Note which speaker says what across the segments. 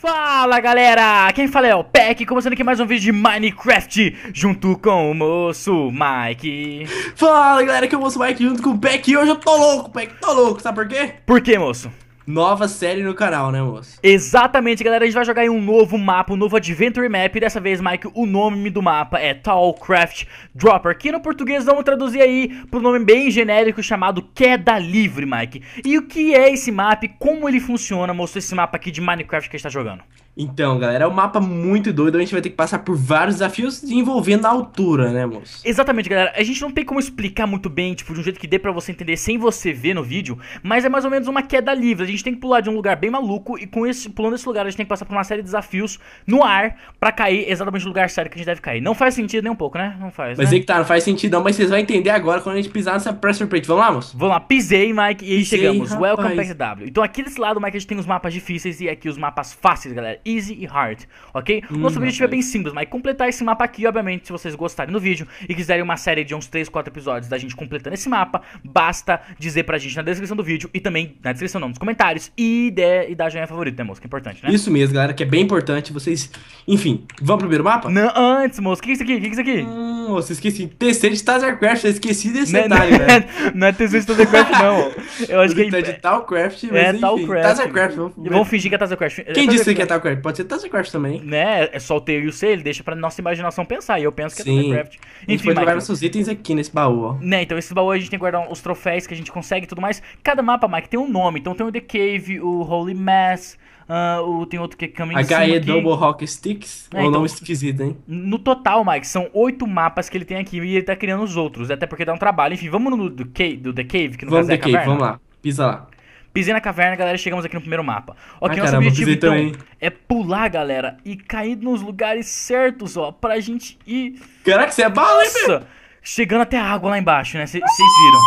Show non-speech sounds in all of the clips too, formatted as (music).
Speaker 1: Fala galera, quem fala é o Peck, começando aqui mais um vídeo de Minecraft junto com o moço Mike. Fala galera, que é o moço Mike junto com o Peck e hoje eu tô louco, Peck, tô louco, sabe por quê? Por quê, moço? nova série no canal, né, moço? Exatamente, galera. A gente vai jogar em um novo mapa, um novo Adventure Map. E dessa vez, Mike, o nome do mapa é Tallcraft Dropper. Que no português vamos traduzir aí pro nome bem genérico chamado Queda Livre, Mike. E o que é esse mapa e como ele funciona? Mostrou esse mapa aqui de Minecraft que a gente tá jogando.
Speaker 2: Então, galera, é um mapa muito doido. A gente vai ter que passar por vários desafios envolvendo a altura, né, moço?
Speaker 1: Exatamente, galera. A gente não tem como explicar muito bem, tipo, de um jeito que dê para você entender sem você ver no vídeo, mas é mais ou menos uma queda livre. A gente tem que pular de um lugar bem maluco e com esse pulando esse lugar a gente tem que passar por uma série de desafios no ar para cair exatamente no lugar certo que a gente deve cair. Não faz sentido nem um pouco, né? Não faz. Mas né? é que tá, não faz sentido não, mas vocês vão entender agora quando a gente pisar nessa pressure plate. Vamos lá, moço? Vamos lá, pisei, Mike, e aí Pisei, chegamos. Rapaz. Welcome to W. Então aqui desse lado, Mike, a gente tem os mapas difíceis e aqui os mapas fáceis, galera easy e hard, ok? Hum, Nosso objetivo é bem simples, mas completar esse mapa aqui, obviamente, se vocês gostarem do vídeo e quiserem uma série de uns 3, 4 episódios da gente completando esse mapa, basta dizer pra gente na descrição do vídeo e também na descrição, não, nos comentários e, de, e dar joinha favorito, né, moço? Que é importante, né? Isso mesmo,
Speaker 2: galera, que é bem importante vocês... Enfim, vamos pro primeiro mapa? Não, antes, moço, o que é isso aqui? O que é isso aqui? Hum, moço, esqueci. Terceiro de Starcraft, eu esqueci desse não, é, detalhe, né? não é terceiro é de Starcraft, não.
Speaker 1: Eu acho que é... É de Talcraft, mas é, enfim. Talcraft. Tazercraft. Vamos fingir que é Tazercraft. Quem é disse que é Talcraft? pode ser Tascraft também. Né? É só o T e o C, ele deixa pra nossa imaginação pensar. E eu penso que é Sim. é Minecraft. Enfim, pode levar seus itens aqui nesse baú, ó. Né, então esse baú a gente tem que guardar os troféus que a gente consegue e tudo mais. Cada mapa, Mike, tem um nome. Então tem o The Cave, o Holy Mass. Uh, o, tem outro que é Caminho HE Double Rock Sticks? É, um então, nome
Speaker 2: esquisito, hein?
Speaker 1: No total, Mike, são oito mapas que ele tem aqui e ele tá criando os outros. Até porque dá um trabalho. Enfim, vamos no do, do, The Cave, que não vamos ser é a Cave, Vamos lá, pisa lá. Pisei na caverna, galera, chegamos aqui no primeiro mapa. Ok, ah, nosso caramba, objetivo então também. é pular, galera, e cair nos lugares certos, ó, pra gente ir. Caraca, você é bala, hein, velho? Chegando até a água lá embaixo, né? Vocês viram.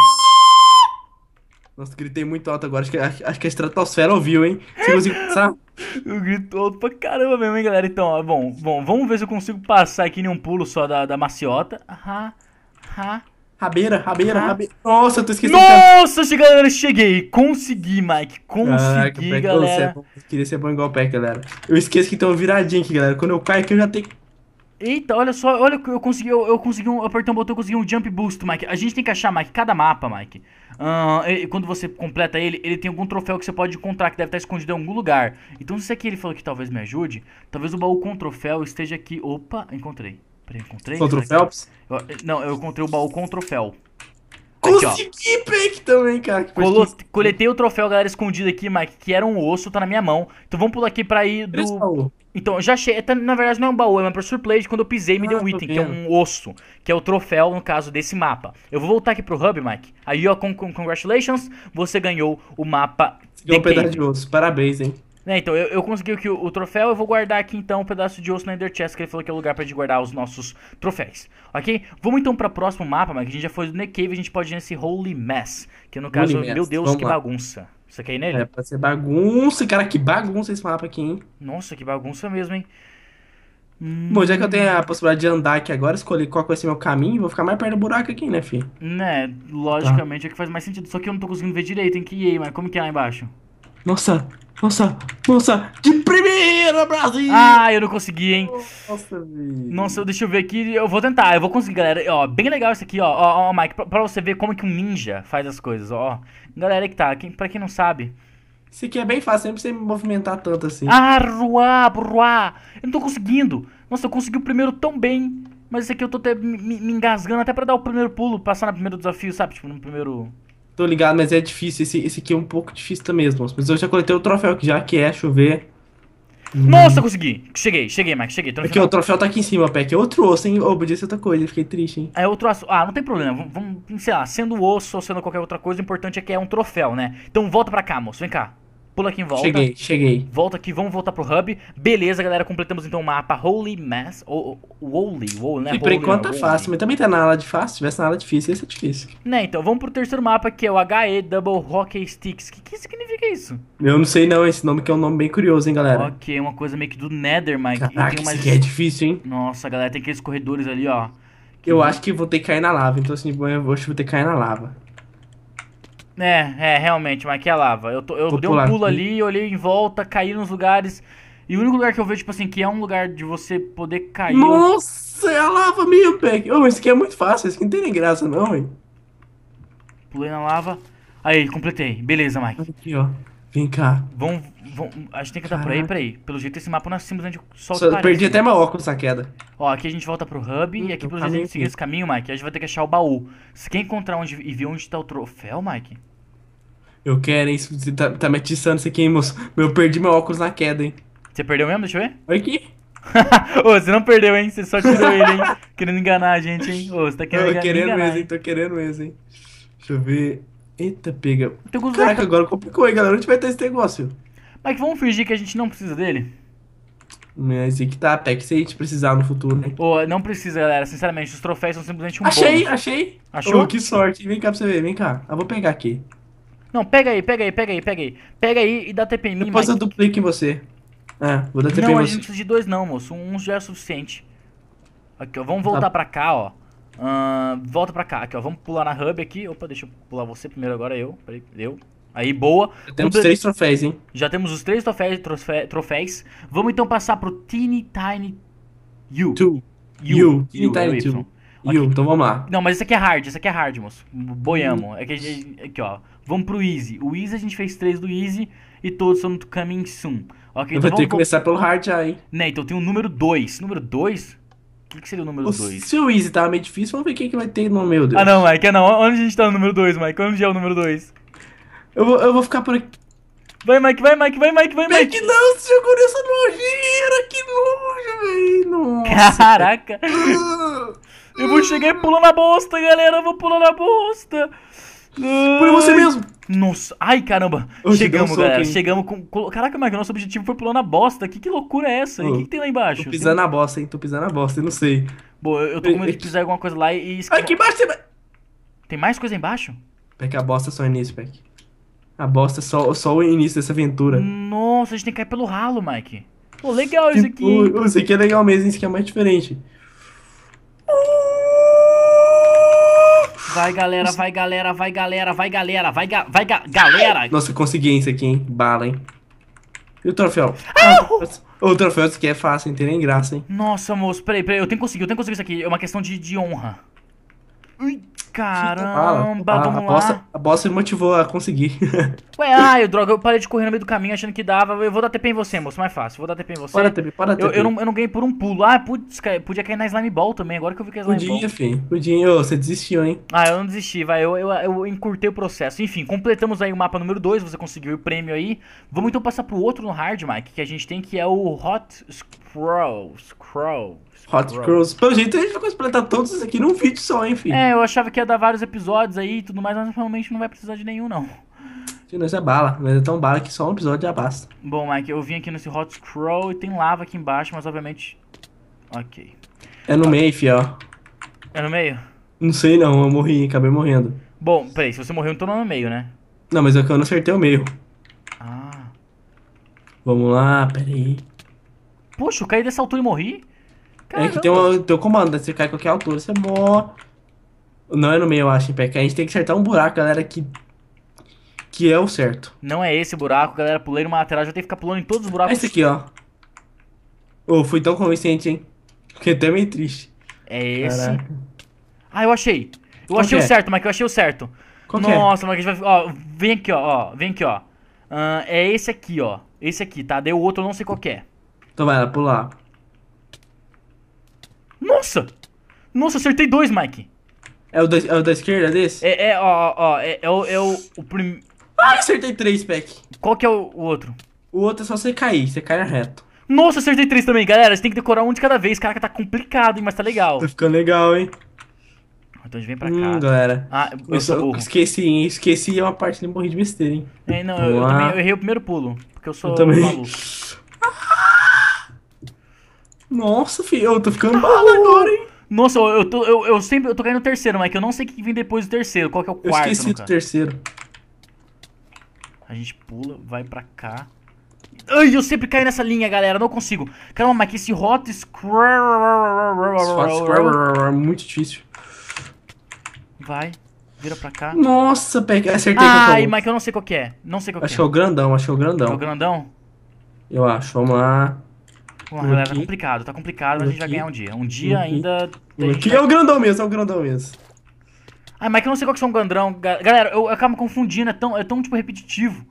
Speaker 2: Nossa, gritei muito alto agora. Acho que, acho que a estratosfera ouviu, hein? Você passar? Eu
Speaker 1: grito alto pra caramba mesmo, hein, galera? Então, ó, bom, bom, vamos ver se eu consigo passar aqui em um pulo só da, da maciota. Aham, aham. Rabeira, rabeira, rabeira. Nossa, eu tô esquecendo. Nossa, que... galera, cheguei. Consegui, Mike. Consegui, Caraca, galera.
Speaker 2: Você é Queria ser bom igual o Peck, galera. Eu esqueço que tem uma viradinha aqui, galera. Quando eu caio aqui, eu já tenho...
Speaker 1: Eita, olha só, olha eu consegui, eu, eu consegui um, apertei um botão, eu consegui um jump boost, Mike. A gente tem que achar, Mike, cada mapa, Mike. Uh, ele, quando você completa ele, ele tem algum troféu que você pode encontrar que deve estar tá escondido em algum lugar. Então, se aqui ele falou que talvez me ajude, talvez o baú com troféu esteja aqui. Opa, encontrei. Peraí, encontrei. Contra o Phelps? Eu, não, eu encontrei o baú com o troféu. Consegui Peck, também, cara. Colo que... Coletei o troféu, galera, escondido aqui, Mike, que era um osso, tá na minha mão. Então vamos pular aqui pra ir do. Então, eu já achei. É, tá, na verdade, não é um baú, é uma Pressure Plate. Quando eu pisei, me ah, deu um item, vendo. que é um osso, que é o troféu, no caso, desse mapa. Eu vou voltar aqui pro Hub, Mike. Aí, ó, con con congratulations, você ganhou o mapa. Você ganhou um pedaço de osso, parabéns, hein. É, então, eu, eu consegui aqui o, o, troféu, eu vou guardar aqui então um pedaço de osso na Ender Chest, que ele falou que é o lugar pra gente guardar os nossos troféus, ok? Vamos então pra próximo mapa, mas que a gente já foi do Necave, a gente pode ir nesse Holy Mess, que no caso, Holy meu Deus, Vamos que lá. bagunça. Você quer ir nele? É, pode ser bagunça, cara, que bagunça esse mapa aqui, hein?
Speaker 2: Nossa, que bagunça mesmo, hein? Hum. Bom, já que eu tenho a possibilidade de andar aqui agora, escolher qual vai ser meu caminho, vou ficar mais perto do buraco aqui, né, filho?
Speaker 1: Né, logicamente tá. é que faz mais sentido, só que eu não tô conseguindo ver direito, hein, que aí, mas como que é lá embaixo?
Speaker 2: Nossa, nossa,
Speaker 1: nossa, de primeira, Brasil! Ah, eu não consegui, hein? Nossa, Nossa, deixa eu ver aqui. Eu vou tentar, eu vou conseguir, galera. Ó, bem legal isso aqui, ó. Ó, ó Mike, pra, pra, você ver como que um ninja faz as coisas, ó. Galera que tá, quem, pra quem não sabe. Isso aqui é bem fácil, sempre sem me movimentar tanto assim. Ah, ruá, ruá. Eu não tô conseguindo. Nossa, eu consegui o primeiro tão bem. Mas esse aqui eu tô até me, me engasgando até pra dar o primeiro pulo, passar no primeiro desafio, sabe? Tipo, no
Speaker 2: primeiro... Tô ligado, mas é difícil. Esse, esse aqui é um pouco difícil também, irmãos. Mas eu já coletei o troféu aqui já, que é chover.
Speaker 1: Nossa, hum. consegui! Cheguei, cheguei, Mike, cheguei. Troféu. Aqui, ó, o troféu tá aqui em
Speaker 2: cima, Peck. É outro osso, hein? Ou podia ser outra coisa, fiquei triste, hein?
Speaker 1: É outro osso. Ah, não tem problema. Vamos, vamos sei lá, sendo osso ou sendo qualquer outra coisa, o importante é que é um troféu, né? Então volta pra cá, moço. Vem cá. Pula aqui em volta. Cheguei, cheguei. Volta aqui, vamos voltar pro hub. Beleza, galera, completamos então o mapa Holy Mass. Holy, Holy, né? E por enquanto tá fácil,
Speaker 2: mas também tá na ala de fácil. Se tivesse na ala difícil, ia ser é difícil.
Speaker 1: Né, então vamos pro terceiro mapa, que é o HE Double Hockey Sticks. O que, que significa isso?
Speaker 2: Eu não sei não, esse nome que é um nome bem curioso, hein, galera.
Speaker 1: Ok, é uma coisa meio que do Nether, Mike. Caraca, isso aqui é difícil, hein? Nossa, galera, tem aqueles corredores ali, ó. Que... Eu acho que vou ter que cair na lava, então assim, eu acho que vou ter que cair na lava. É, é, realmente, mas que é lava. Eu, tô, eu Popular. dei um pulo ali, olhei em volta, caí nos lugares. E o único lugar que eu vejo, tipo assim, que é um lugar de você poder cair. Nossa,
Speaker 2: é a lava mesmo, pack. Oh, esse aqui é muito fácil, esse aqui não tem nem graça, não, hein?
Speaker 1: Pulei na lava. Aí, completei. Beleza, Mike. Aqui, ó. Vem cá. Vamos. vamos a gente tem que andar por aí, peraí. Pelo jeito, esse mapa não é simplesmente né? só Só parece, Perdi até meu óculos essa queda. Ó, aqui a gente volta pro hub e aqui, pelo jeito, a gente seguir esse caminho, Mike, a gente vai ter que achar o baú. Se quem encontrar onde e ver onde tá o troféu, Mike. Eu quero, hein? Você tá, tá me atiçando isso aqui, hein, moço? Eu perdi meu óculos na queda, hein? Você perdeu mesmo? Deixa eu ver. Olha aqui. (laughs) Ô, você não perdeu, hein? Você só tirou ele, hein? (laughs) Querendo enganar a gente, hein? Ô, você tá querendo, eu, tô querendo enganar, mesmo, hein? Tô querendo mesmo, hein?
Speaker 2: Deixa eu ver. Eita, pega. Caraca, tá... agora complicou, hein, galera? Onde vai ter esse negócio?
Speaker 1: Mas vamos fingir que a gente não precisa dele? Mas e que tá, até que se a gente precisar no futuro, né? Ô, não precisa, galera. Sinceramente, os troféus são simplesmente
Speaker 2: um Achei, bônus. achei. Achou? Ô, que
Speaker 1: sorte. Vem cá pra você ver, vem cá. Eu ah, vou pegar aqui. Não, pega aí, pega aí, pega aí, pega aí. Pega aí e dá TP em mim, Depois Mike. eu
Speaker 2: duplico em você. É, vou dar TP não, em você. Não, a gente
Speaker 1: precisa de dois não, moço. Um já é suficiente. Aqui, ó, vamos tá. voltar tá. pra cá, ó. Uh, volta pra cá, aqui, ó. Vamos pular na hub aqui. Opa, deixa eu pular você primeiro agora, eu. eu. Aí, boa. Já temos três troféus, hein? Já temos os três troféus, trofé, troféus. Vamos então passar pro Teeny Tiny You. Two. You. you. Teeny you, Tiny you. You, então vamos lá. Não, mas isso aqui é hard, isso aqui é hard, moço. Boiamo. É que a gente, aqui, ó. Vamos pro easy. O easy a gente fez três do easy e todos são do coming soon. Ok, Eu então vou ter que começar pelo hard já, hein? Né, então tem o número 2. Número 2? O que, que, seria o número 2? Se o Easy tava meio difícil, vamos ver quem que vai ter no meu Deus. Ah não, Mike, é não. Onde a gente tá no número 2, Mike? Onde é o número 2?
Speaker 2: Eu vou, eu vou ficar por aqui. Vai, Mike, vai, Mike, vai, Mike, vai, Mike. Mike, não, você jogou nessa
Speaker 1: nojeira, que nojo, velho. Caraca. (laughs) Eu vou chegar e pular na bosta, galera. Eu vou pular na bosta. Por você mesmo. Nossa, ai caramba. chegamos, galera. chegamos com. Caraca, Mike, nosso objetivo foi pular na bosta. Que, que loucura é essa? O oh, que, que, tem lá embaixo? Tô pisando tem... na bosta, hein? Tô pisando na bosta, não sei. Bom, eu tô com medo de pisar alguma coisa lá e. Aqui embaixo tem. Tem mais coisa embaixo?
Speaker 2: Peck, a bosta é só o início, Peck. A bosta é só, só o início dessa aventura.
Speaker 1: Nossa, a gente tem que cair pelo ralo, Mike. Pô, legal isso tipo, aqui. Isso
Speaker 2: aqui é legal mesmo, isso aqui é mais diferente.
Speaker 1: Vai galera, vai galera, vai galera, vai galera, vai, ga, vai ga, galera.
Speaker 2: Nossa, consegui isso aqui, hein? Bala, hein? E o troféu? Ah, o troféu que é fácil, hein? tem nem graça, hein?
Speaker 1: Nossa, moço, peraí, peraí, eu tenho que conseguir, eu tenho que conseguir isso aqui. É uma questão de, de honra. Ui. Caramba, a, vamos a, bosta,
Speaker 2: bossa, lá. A me motivou a
Speaker 1: conseguir. (laughs) Ué, ai, ah, droga, eu parei de correr no meio do caminho achando que dava. Eu vou dar TP em você, moço, mais fácil. Vou dar TP em você. Para TP, para TP. Eu, eu, não, eu não ganhei por um pulo. Ah, putz, podia cair na Slime Ball também, agora que eu vi que é Slime Ball. Podia, filho. Podia, você desistiu, hein? Ah, eu não desisti, vai. Eu, eu, eu encurtei o processo. Enfim, completamos aí o mapa número 2, você conseguiu o prêmio aí. Vamos então passar pro outro no hard, Mike, que a gente tem, que é o Hot
Speaker 2: Crows, Crows. Hot Crows. Pelo jeito a gente vai
Speaker 1: completar todos
Speaker 2: aqui num vídeo só, enfim. É,
Speaker 1: eu achava que ia dar vários episódios aí e tudo mais, mas realmente não vai precisar de nenhum, não. Sim, nós é bala, mas é tão bala que só um episódio já basta. Bom, Mike, eu vim aqui nesse Hot Crow e tem lava aqui embaixo, mas obviamente. Ok. É no meio, fiel. É no meio?
Speaker 2: Não sei não, eu morri, acabei morrendo.
Speaker 1: Bom, peraí, se você morreu, então não é no meio, né?
Speaker 2: Não, mas é que eu não acertei o meio. Ah. Vamos lá, peraí. Poxa, eu caí dessa altura e morri? Caramba. É que tem o teu comando, né? você cai a qualquer altura, você
Speaker 1: morre. Não é no meio, eu acho, em pé. A gente tem que acertar um buraco, galera, que. Que é o certo. Não é esse buraco, galera. Pulei numa lateral, já tem que ficar pulando em todos os buracos. É esse aqui, ó. Oh, fui tão convincente, hein? Fiquei até meio triste. É esse. Caraca. Ah, eu achei. Eu Qual achei é? o certo, Mike, eu achei o certo. Qual é? Nossa, é? Mike, a gente vai. Ó, vem aqui, ó, ó Vem aqui, ó. Uh, é esse aqui, ó. Esse aqui, tá? Deu outro eu não sei qual é.
Speaker 2: Então vai lá, pular.
Speaker 1: Nossa! Nossa, acertei dois, Mike.
Speaker 2: É o, é o da esquerda é desse?
Speaker 1: É, é ó, ó, é, é o, é o, o primeiro.
Speaker 2: Ah, acertei três, Peck. Qual que é o, o, outro? O outro é só você cair, você cai reto.
Speaker 1: Nossa, acertei três também, galera. Você tem que decorar um de cada vez. Caraca, tá complicado, hein, mas tá legal. Tá ficando
Speaker 2: legal, hein? Então a gente vem pra hum, cá. Hum, galera. Ah, eu, eu, esqueci, hein? Esqueci é uma parte de morrer
Speaker 1: de besteira, hein? É, não, eu, eu, também, eu errei o primeiro pulo. Porque eu sou eu também. maluco. (laughs) Nossa, filho, eu tô ficando bala agora, hein? Nossa, eu, tô, eu, eu sempre eu tô caindo no terceiro, Mike. É eu não sei o que vem depois do terceiro. Qual que é o quarto? Eu esqueci do terceiro. A gente pula, vai pra cá. Ai, eu sempre caio nessa linha, galera. Não consigo. Calma, Mike, esse hot scroll. É muito difícil. Vai. Vira pra cá. Nossa, peguei. Acertei Ai, Mike, eu não sei qual que é. Não sei qual acho que é. Acho que é o é. grandão, acho que é o grandão. É o grandão? Eu acho, vamos lá. Vamos lá, galera, tá complicado, tá complicado, mas a gente vai ganhar um dia. Um dia ainda... que é o grandão mesmo, é o grandão mesmo. Ah, mas é que eu não sei qual que é o grandão. Galera, eu, eu acabo confundindo, é tão, é tão tipo, repetitivo.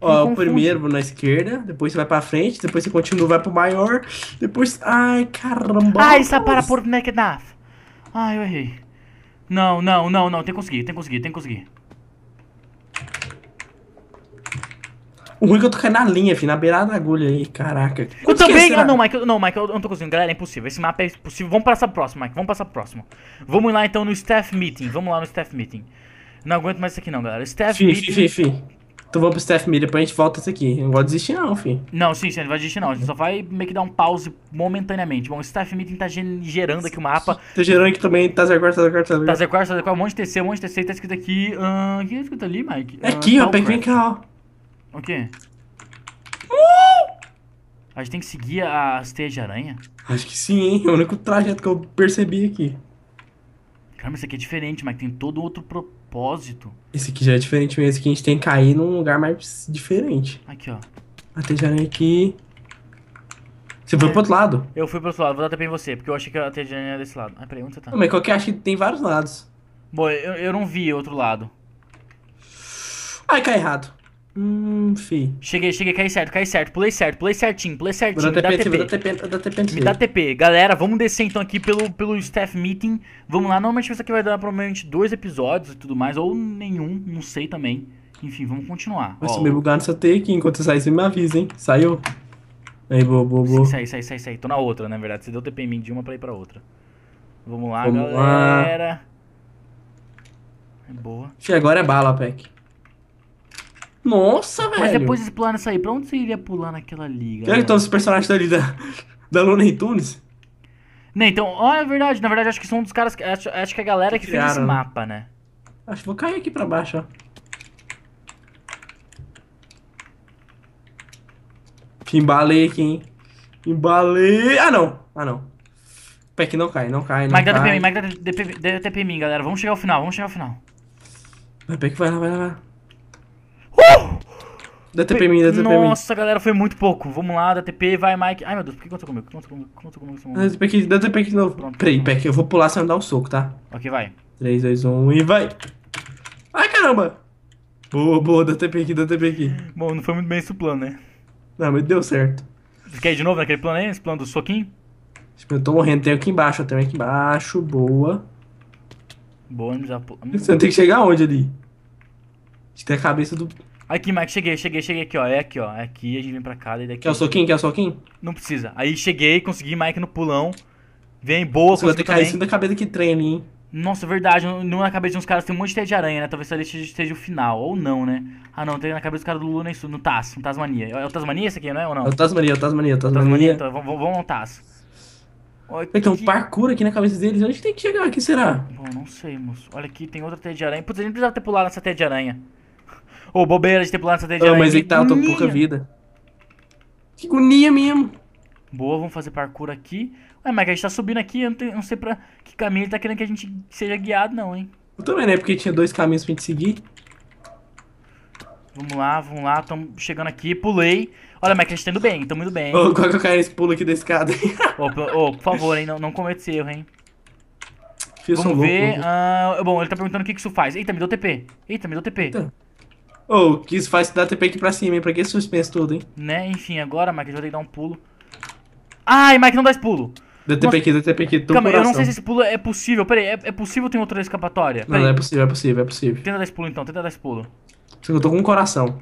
Speaker 1: Ó, o primeiro
Speaker 2: na esquerda, depois você vai pra frente, depois você continua, vai
Speaker 1: pro maior, depois... Ai, caramba. Ai, está para por... Ai, eu errei. Não, não, não, não, tem que conseguir, tem que conseguir, tem que conseguir.
Speaker 2: O ruim que eu caindo na linha, filho, na beirada da agulha aí, caraca. eu também. Ah, não,
Speaker 1: Mike, não, Mike, eu não tô conseguindo. Galera, é impossível. Esse mapa é impossível. Vamos passar pro próximo, Mike. Vamos passar pro próximo. Vamos lá então no staff meeting. Vamos lá no staff meeting. Não aguento mais isso aqui, não, galera. Staff meeting. Fi, fi, fi.
Speaker 2: Tu vou pro staff meeting, depois a gente volta isso aqui. Não vou desistir, não, fi.
Speaker 1: Não, sim, sim, não vai desistir, não. A gente só vai meio que dar um pause momentaneamente. Bom, o staff meeting tá gerando aqui o mapa. Tá
Speaker 2: gerando aqui também, tá
Speaker 1: z tá z tá z Tá z tá z um monte de TC, um monte de TC, tá escrito aqui. Uh, o que é escrito ali, Mike? É aqui, ó, vem cá, ó. O quê? Uh! A gente tem que seguir as teias de aranha? Acho que sim, hein? É o único trajeto que eu percebi aqui. Caramba, esse aqui é diferente, mas tem todo outro propósito.
Speaker 2: Esse aqui já é diferente mesmo, que a gente tem que cair num lugar mais diferente.
Speaker 1: Aqui, ó. A teia de aranha aqui...
Speaker 2: Você foi pro outro lado?
Speaker 1: Eu fui pro outro lado, vou dar tapinha em você, porque eu achei que a teia de aranha era é desse lado. Ah, peraí, onde você tá? Não, mas qualquer é? acho que tem vários lados. Bom, eu, eu não vi outro lado. Ai, cai errado. Hum, fi. Cheguei, cheguei, caí certo, caí certo, pulei certo, pulei certinho, pulei certinho. TP, me dá TP, me dá TP, me dá TP. Galera, vamos descer então aqui pelo, pelo staff meeting. Vamos lá, normalmente isso aqui vai dar provavelmente dois episódios e tudo mais, ou nenhum, não sei também. Enfim, vamos continuar. vai subir me
Speaker 2: bugar nessa take, enquanto sai, você me avisa, hein? Saiu. Aí, boa, boa, boa. Sai,
Speaker 1: sai, sai, sai. Tô na outra, na verdade. Você deu TP em mim de uma pra ir pra outra. Vamos lá, vamos galera. Lá. É boa.
Speaker 2: Che, agora é bala, Peck.
Speaker 1: Nossa, velho. Mas depois eles pularam isso aí. Pra onde você iria pular naquela liga? Será que
Speaker 2: todos os personagens ali da, da Looney Tunes?
Speaker 1: Né, então, ó, é verdade. Na verdade, acho que são um dos caras. Acho, acho que é a galera que, que fez esse mapa, né? Acho que vou cair aqui pra baixo, ó.
Speaker 2: Embalei aqui, hein? Embalei. Ah, não. Ah, não. Pé que não cai, não cai, não Mike cai.
Speaker 1: Mike dá TP em mim, galera. Vamos chegar ao final, vamos chegar ao final.
Speaker 2: Vai, Pé que vai lá, vai lá, vai lá. DTP mim, DTP Nossa,
Speaker 1: galera, foi muito pouco. Vamos lá, DTP, vai, Mike. Ai, meu Deus, por que conta comigo? Conta comigo, conta comigo. DTP
Speaker 2: aqui, DTP aqui de novo. Pronto, Peraí, Peck, eu vou pular sem dar o um soco, tá? Ok, vai. 3, 2, 1 e vai.
Speaker 1: Ai, caramba.
Speaker 2: Boa, boa, DTP aqui, DTP aqui. Bom, não foi muito bem esse plano, né? Não, mas deu certo. Você quer ir de novo naquele plano aí? Esse plano do soquinho? Eu tô morrendo, tem aqui embaixo, tem aqui embaixo, boa.
Speaker 1: Boa, já... Você tem que
Speaker 2: chegar onde ali? Tem a cabeça
Speaker 1: do... Aqui, Mike, cheguei, cheguei, cheguei aqui, ó. É aqui, ó. É aqui, a gente vem pra cá daí daqui. Quer o soquinho? Quer o soquinho? Não precisa. Aí cheguei, consegui Mike no pulão. Vem boa, Você vai ter que cair da cabeça que treine, hein? Nossa, verdade. Não na cabeça de uns caras tem um monte de teia de aranha, né? Talvez ali esteja o final. Ou não, né? Ah, não. Tem na cabeça do cara do Lula no Tasso, no Tasmania. É o Tasmania esse aqui, não é? Ou não? É o Tasmania,
Speaker 2: é o Tasmania, é o Tasmania.
Speaker 1: Então, vamos ao Tasso. Olha, tem um parkour aqui na cabeça deles. Onde tem que chegar aqui, será? Bom, não sei, moço. Olha aqui, tem outra teia de aranha. Putz, a gente precisava ter pulado nessa teia de aranha. Ô, oh, bobeira de ter pulado essa dedinha. mas é e tá, eu tô com pouca vida. Que agonia mesmo. Boa, vamos fazer parkour aqui. Ué, mas a gente tá subindo aqui, eu não, tenho, não, sei pra que caminho ele tá querendo que a gente seja guiado, não, hein? Eu também, né? Porque
Speaker 2: tinha dois caminhos pra gente seguir.
Speaker 1: Vamos lá, vamos lá, estamos chegando aqui, pulei. Olha, mas a gente tá indo bem, tamo indo bem. Ô, oh, qual que eu é caio nesse pulo aqui da escada? (laughs) Ô, oh, oh, por favor, hein, não, não cometa esse erro, hein. Fiz vamos um ver. Louco, ah, bom, ele tá perguntando o que, que isso faz. Eita, me deu TP. Eita, me deu TP. Eita.
Speaker 2: Ô, oh, quis faz dar TP aqui pra cima, hein? Pra que esse suspense todo, hein?
Speaker 1: Né? Enfim, agora, Mike, a gente vou ter que dar um pulo. Ai, Mike, não dá esse pulo.
Speaker 2: Dá TP aqui, dá TP aqui. Calma, coração. eu não sei se esse
Speaker 1: pulo é possível. Peraí, é, é possível ter outra escapatória? Não, não, é possível, é possível, é possível. Tenta dar esse pulo então, tenta dar esse pulo. Eu tô
Speaker 2: com um coração.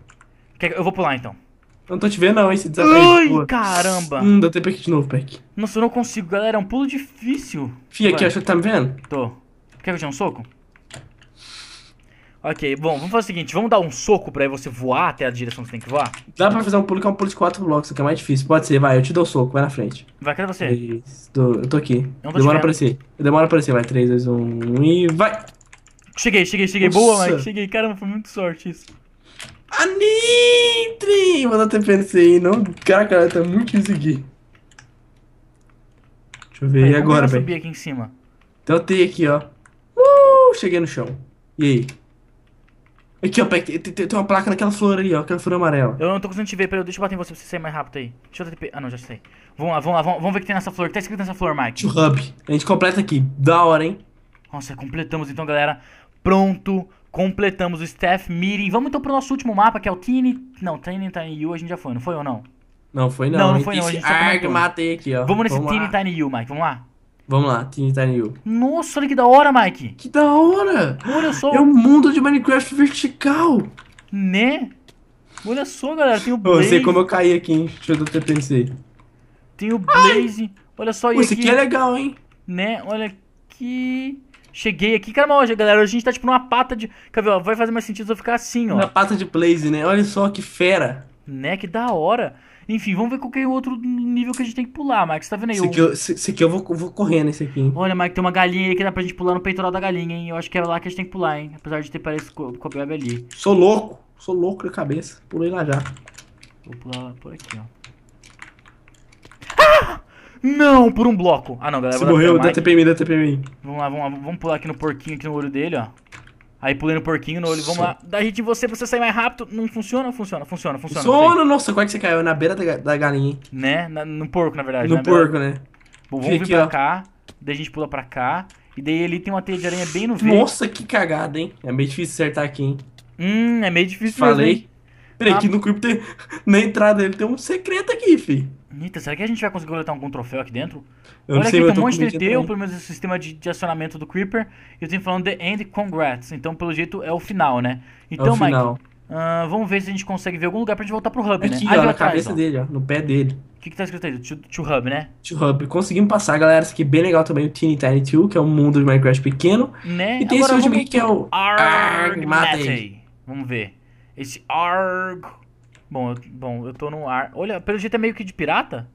Speaker 1: Quer, eu vou pular então. Eu não tô te vendo não, hein, Se desafio. Ai, pula. caramba. Hum, dá
Speaker 2: TP aqui de novo, Peck.
Speaker 1: Nossa, eu não consigo, galera, é um pulo difícil. Fih, aqui, acho que tá me vendo? Tô. Quer que eu te um soco? Ok, bom, vamos fazer o seguinte, vamos dar um soco pra você voar até a direção que você tem que voar? Dá pra
Speaker 2: fazer um pulo que é um pulo de quatro blocos, que é mais difícil. Pode ser, vai, eu te dou o soco, vai na frente.
Speaker 1: Vai, cadê você? Três,
Speaker 2: eu tô aqui. Eu Demora pra descer. Demora pra descer, vai. 3, 2, 1 e vai! Cheguei, cheguei, cheguei. Nossa. Boa, Mike.
Speaker 1: Cheguei. Caramba, foi muito sorte isso.
Speaker 2: Anitre! Vou dar TPNC aí, não. Cara, cara, tá muito difícil aqui.
Speaker 1: Deixa eu ver. e agora, velho? subir aqui em cima. Então
Speaker 2: eu tenho aqui, ó. Uh, cheguei no chão. E aí? Aqui, ó, tem, tem uma placa naquela flor ali, ó, aquela flor amarela. Eu
Speaker 1: não tô conseguindo te ver, peraí, deixa eu bater em você pra você sair mais rápido aí. Deixa eu TP. Ah, não, já sei. Vamos lá, vamos lá, vamos, ver o que tem nessa flor. O que tá escrito nessa flor, Mike? O hub. A gente completa aqui. Da hora, hein? Nossa, completamos então, galera. Pronto, completamos o staff meeting. Vamos então pro nosso último mapa, que é o Tiny. Não, Tiny Tiny tá U a gente já foi, não foi ou não?
Speaker 2: Não foi não. Não, não foi não. A gente só matei
Speaker 1: aqui, ó. Vamos nesse vamos Tiny Tiny tá U, Mike, vamos lá. Vamos lá, Teeny Tiny U. Nossa, olha que da hora, Mike. Que da hora. Olha só. É um mundo de Minecraft vertical. Né? Olha só, galera, tem o Blaze. Eu sei como
Speaker 2: eu caí aqui, hein? Deixa eu dar TPC.
Speaker 1: Tem o Blaze. Ai. Olha só isso. Esse aqui é legal, hein? Né? Olha aqui. Cheguei aqui. Caramba, hoje, galera, a gente tá tipo numa pata de. Quer ver, ó, Vai fazer mais sentido eu ficar assim, ó. Na pata de
Speaker 2: Blaze, né? Olha só que fera.
Speaker 1: Né? Que da hora. Enfim, vamos ver qual que é o outro nível que a gente tem que pular, Mike. Você tá vendo aí? Esse aqui eu, esse,
Speaker 2: aqui eu vou, vou correndo, esse aqui.
Speaker 1: Olha, Mike, tem uma galinha aí que dá pra gente pular no peitoral da galinha, hein? Eu acho que é lá que a gente tem que pular, hein? Apesar de ter parecido com o ali. Sou louco. Sou
Speaker 2: louco de cabeça. Pulei lá já.
Speaker 1: Vou pular por aqui, ó. Ah! Não, por um bloco. Ah, não, galera. Você morreu, dá TPM, dá Vamos lá, vamos lá. Vamos pular aqui no porquinho, aqui no olho dele, ó. Aí pulei no porquinho, no olho, vamos lá. Da gente você pra você sair mais rápido. Não funciona? Funciona, funciona, funciona. Funciona, nossa, é que você caiu? Na beira da, da galinha. Né? Na, no porco, na verdade. No na né? porco, beira. né? Bom, vamos vir aqui, pra ó. cá. Daí a gente pula pra cá. E daí ali tem uma teia de aranha bem no meio. Nossa, que cagada, hein? É meio difícil acertar aqui, hein? Hum, é meio difícil Falei. Mesmo, Peraí, ah, aqui no creep tem. (laughs) Na entrada ele tem um secreto aqui, fi. Eita, será que a gente vai conseguir coletar algum troféu aqui dentro? Eu Olha sei, aqui, tem um monte de teu, pelo menos o sistema de, de acionamento do Creeper. E eu tenho falando The End Congrats. Então, pelo jeito, é o final, né? Então, é o então, final. Mike, uh, ah, vamos ver se a gente consegue ver algum lugar pra gente voltar pro Hub, aqui, né? Ó, na cabeça dele, ó, no pé dele. O que, que tá escrito aí? To, to Hub, né? To
Speaker 2: Hub. Conseguimos passar, galera. Isso aqui é bem legal também, o Teeny Tiny 2, que é um mundo de Minecraft
Speaker 1: pequeno. Né? E tem Agora, esse último aqui que é o mata aí. Vamos ver. Esse Arg Bom, eu, bom, eu tô no ar. Olha, pelo jeito é meio que de pirata?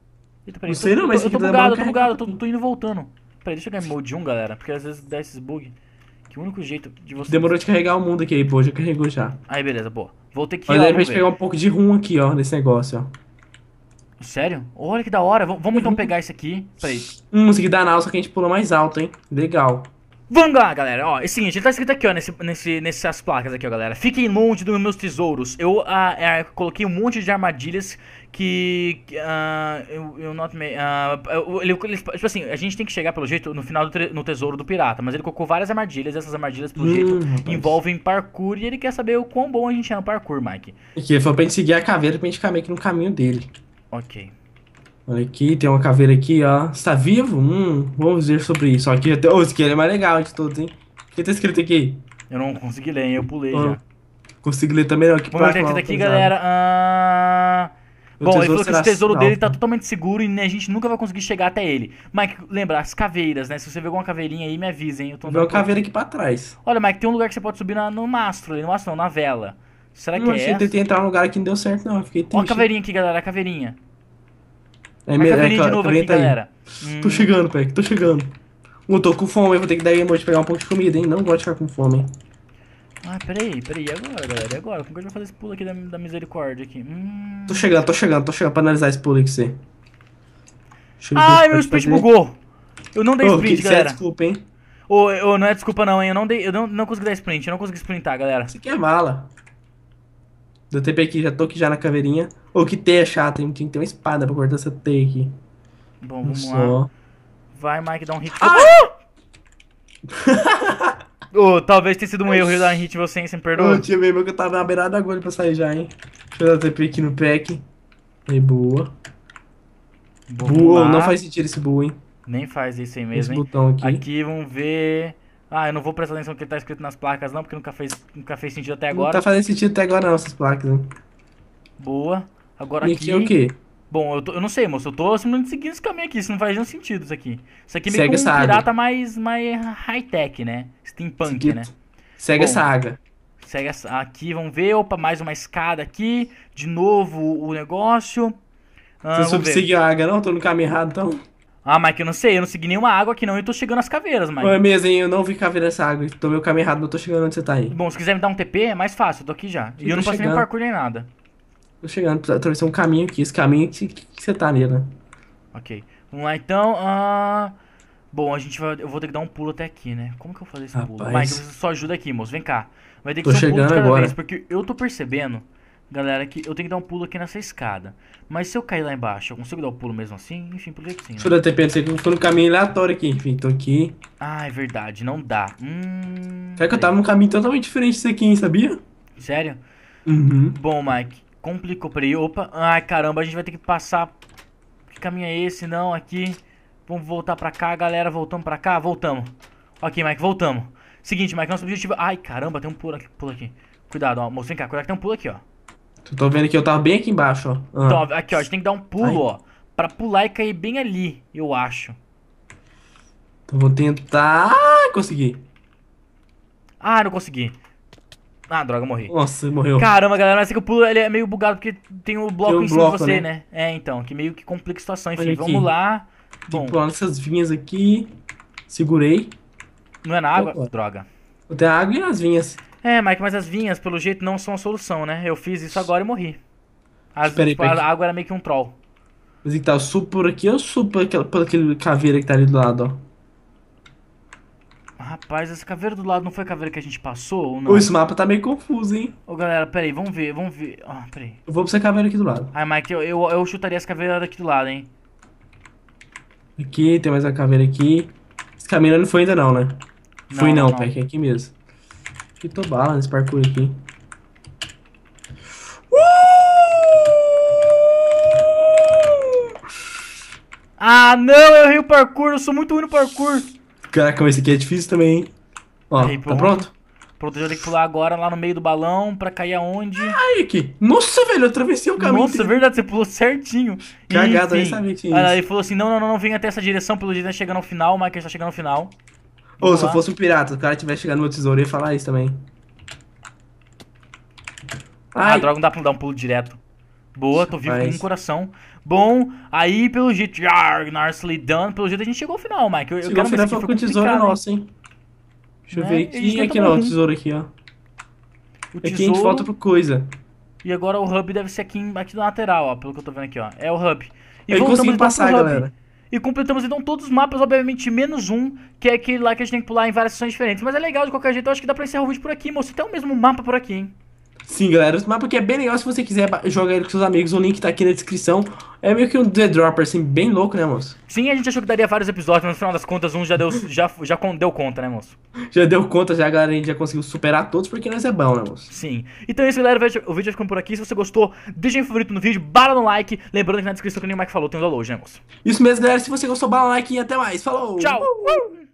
Speaker 1: Eita, peraí. Não sei não, mas... Eu tô, é eu tô bugado, eu tô bugado, tô, tô indo e voltando. Peraí, deixa eu ganhar mode 1, galera, porque às vezes dá esses bugs. Que o único jeito de você... Demorou
Speaker 2: de carregar o mundo aqui aí, pô, já carregou já.
Speaker 1: Aí, beleza, boa. Vou ter que... Mas de repente pegar um pouco de rum
Speaker 2: aqui, ó, nesse negócio, ó.
Speaker 1: Sério? Olha que da hora. Vamos então uhum. pegar isso aqui. Peraí. Hum, isso aqui dá na alça que a gente pula mais alto, hein. Legal. Vamos lá, galera. Ó, é o seguinte, ele tá escrito aqui, ó, nesse, nesse, nessas placas aqui, ó, galera. Fiquem longe dos meus tesouros. Eu ah, é, coloquei um monte de armadilhas que... Ah, eu, eu not me, ah, ele, ele, tipo assim, a gente tem que chegar, pelo jeito, no final do no tesouro do pirata. Mas ele colocou várias armadilhas. Essas armadilhas, pelo hum, jeito, rapaz. envolvem parkour. E ele quer saber o quão bom a gente é no parkour, Mike. Aqui, foi falou pra gente seguir a caveira pra gente ficar meio que no caminho dele. Ok.
Speaker 2: Olha aqui, tem uma caveira aqui, ó. Está vivo? Hum, vamos ver sobre isso. Aqui até. Oh, esse aqui é mais legal de todos, hein? O que tá escrito aqui? Eu não consegui ler, hein? Eu pulei oh. já. Consegui ler também, ó. Que Vamos ver daqui, galera.
Speaker 1: Ah... Bom, ele falou que esse tesouro dele tá totalmente seguro e né, a gente nunca vai conseguir chegar até ele. Mike, lembra, as caveiras, né? Se você vê alguma caveirinha aí, me avisa, hein? Eu tô Vê uma caveira aqui pra trás. Olha, Mike, tem um lugar que você pode subir na, no mastro, no mastro não, na vela. Será que não, é? Eu tentei entrar num lugar que não deu certo, não. Eu fiquei triste. Ó a caveirinha aqui, galera, a caveirinha.
Speaker 2: É, melhor é, de novo aqui, galera. Hum. Tô chegando, Peck, tô chegando. Eu tô com fome, eu vou ter que dar emoji pegar um pouco de comida, hein? Não gosto de ficar com fome, hein?
Speaker 1: Ah, peraí, peraí, e agora, galera? E agora? Como que a gente vai fazer esse pulo aqui da, da misericórdia aqui? Hum...
Speaker 2: Tô chegando, tô chegando, tô chegando pra analisar esse pulo aqui, você. Ai, meu sprint bugou!
Speaker 1: Eu não dei oh, sprint, é galera. É desculpa, hein? Oh, oh, não é desculpa não, hein? Eu não dei. Eu não, não consegui dar sprint, eu não consegui sprintar, galera. Isso aqui é mala.
Speaker 2: Deu TP aqui, já tô aqui já na caveirinha. Ou que T é chato, hein? Tem que ter uma espada pra cortar essa T aqui.
Speaker 1: Bom, vamos lá. Vai, Mike, dá um hit. Ah! oh, (laughs) talvez tenha sido um erro eu dar um hit em você, hein? Você me perdoa? Eu tinha mesmo que eu tá tava
Speaker 2: na beirada da agulha pra
Speaker 1: sair já, hein? Deixa eu dar TP aqui no pack. E é, boa.
Speaker 2: boa, não faz
Speaker 1: sentido esse boa, hein? Nem faz isso aí mesmo, esse hein? botão aqui. Aqui, vamos ver... Ah, eu não vou prestar atenção no que tá escrito nas placas, não, porque nunca fez, nunca fez sentido até agora. Não tá fazendo sentido
Speaker 2: até agora, não, essas placas, hein?
Speaker 1: Boa. Agora aqui... aqui é o quê? Bom, eu, tô, eu não sei, moço. Eu tô simplesmente seguindo esse caminho aqui. Isso não faz nenhum sentido, isso aqui. Isso aqui é meio Segue que um saga. pirata mais, mais high-tech, né? Steampunk, Seguido. né? Segue Bom, essa água. Segue essa, aqui, vamos ver. Opa, mais uma escada aqui. De novo o negócio. Ah, Você soube seguir a água, não? Tô no caminho errado, então. Ah, Mike, eu não sei. Eu não segui nenhuma água aqui, não. E tô chegando às caveiras, Mike. Não é mesmo, hein? Eu não vi caveira essa água. Tomei o caminho errado, não tô chegando onde você tá aí. Bom, se quiser me dar um TP, é mais fácil. Eu tô aqui já. E eu, eu não passei nem parkour
Speaker 2: nem nada. Tô chegando, atravessar um caminho aqui. Esse caminho que, que, você tá nele, né?
Speaker 1: Ok. Vamos lá então. Uh... Bom, a gente vai. Eu vou ter que dar um pulo até aqui, né? Como que eu vou fazer esse Rapaz. pulo? Mas você só ajuda aqui, moço. Vem cá. Vai ter que tô ser um pulo cada agora. vez, porque eu tô percebendo, galera, que eu tenho que dar um pulo aqui nessa escada. Mas se eu cair lá embaixo, eu consigo dar o um pulo mesmo assim? Enfim, por jeito sim. Né? Deixa né? eu até
Speaker 2: pensei que eu tô no caminho aleatório aqui. Enfim, tô aqui.
Speaker 1: Ah, é verdade, não dá. Hum. Será que eu tava num caminho totalmente diferente desse aqui, hein? Sabia? Sério? Uhum. Bom, Mike. Complicou, peraí, opa. Ai, caramba, a gente vai ter que passar... Que caminho é esse? Não, aqui. Vamos voltar pra cá, galera. Voltamos pra cá? Voltamos. Ok, Mike, voltamos. Seguinte, Mike, nosso objetivo... Ai, caramba, tem um pulo aqui. Pulo aqui. Cuidado, ó. Moço, vem cá. Cuidado que tem um pulo aqui, ó.
Speaker 2: Tu tô tá vendo que eu tava bem aqui embaixo, ó. Ah. Então, aqui, ó. A gente
Speaker 1: tem que dar um pulo, Ai. ó. Pra pular e cair bem ali, eu acho.
Speaker 2: Então vou tentar...
Speaker 1: Consegui. Ah, não consegui. Ah, droga, morri. Nossa, morreu. Caramba, galera, mas é que o pulo ele é meio bugado porque tem o bloco tem um em cima bloco, de você, né? né? É, então, que meio que complica a situação. Enfim, vamos lá. Tipo, Bom. Tem pular
Speaker 2: nessas vinhas aqui. Segurei. Não é na água? Opa. Droga.
Speaker 1: Tem a água e as vinhas. É, Mike, mas as vinhas, pelo jeito, não são a solução, né? Eu fiz isso agora e morri. As, peraí, tipo, peraí. A água era meio que um troll.
Speaker 2: Mas então, eu supo por aqui, eu supo por por aquele caveira que tá ali do lado, ó.
Speaker 1: Rapaz, essa caveira do lado não foi a caveira que a gente passou ou não? Esse mapa tá meio confuso, hein? Ô, galera, peraí, vamos ver, vamos ver. Ah, peraí. Eu vou pra essa
Speaker 2: caveira aqui do lado.
Speaker 1: Ai, ah, Mike, eu, eu, eu chutaria essa caveira daqui do lado, hein?
Speaker 2: Aqui, tem mais a caveira aqui. Esse caminho não foi ainda não, né? Não, Fui não, não. Peck, é aqui mesmo. Que tô bala nesse parkour aqui.
Speaker 1: Ah, não, eu errei o parkour, eu sou muito ruim no parkour.
Speaker 2: Caraca, mas esse aqui é difícil também, hein?
Speaker 1: Ó, Aí, tá pronto? Pronto, já tenho que pular agora lá no meio do balão pra cair aonde. Ai,
Speaker 2: aqui. Nossa, velho, eu atravessei o caminho. Nossa, é verdade, você pulou certinho. Cagado, eu nem sabia que tinha isso. Aí ele
Speaker 1: falou assim: não, não, não, não, vem até essa direção, pelo jeito tá chegando ao final, o Michael tá chegando ao final. Ou se eu fosse um pirata,
Speaker 2: o cara tivesse chegado no meu tesouro, eu ia falar isso também. Ah, Ai. Ah, droga,
Speaker 1: não dá pra dar um pulo direto. Boa, tô vivo com um coração bom. Aí, pelo jeito, Gnarsley Dunn, pelo jeito a gente chegou ao final, Mike. Eu, eu quero final foi com tesoura é nossa,
Speaker 2: hein? Deixa né? eu ver tá aqui. Aqui não, o tesouro aqui, ó. O aqui é tesouro... a gente falta pro coisa.
Speaker 1: E agora o hub deve ser aqui, aqui na lateral, ó, pelo que eu tô vendo aqui, ó. É o hub. E é, eu consegui então, passar, galera. E completamos então todos os mapas, obviamente, menos um, que é aquele lá que a gente tem que pular em várias sessões diferentes. Mas é legal, de qualquer jeito, eu acho que dá pra encerrar o vídeo por aqui, moço. Tem o mesmo mapa por aqui, hein?
Speaker 2: Sim, galera, esse mapa aqui é
Speaker 1: bem legal se você quiser jogar ele com seus amigos, o link tá aqui na descrição. É meio que um The Dropper, assim, bem louco, né, moço? Sim, a gente achou que daria vários episódios, mas no final das contas um já deu, já, já deu conta, né, moço? Já deu conta, já, galera, a gente já conseguiu superar todos, porque nós é bom, né, moço? Sim. Então é isso, galera, o vídeo ficou por aqui. Se você gostou, deixa um favorito no vídeo, bala no like. Lembrando que na descrição, que nem o Mike falou, tem o download, né, moço? Isso mesmo, galera, se você gostou, bala no like e até mais. Falou! Tchau! Uh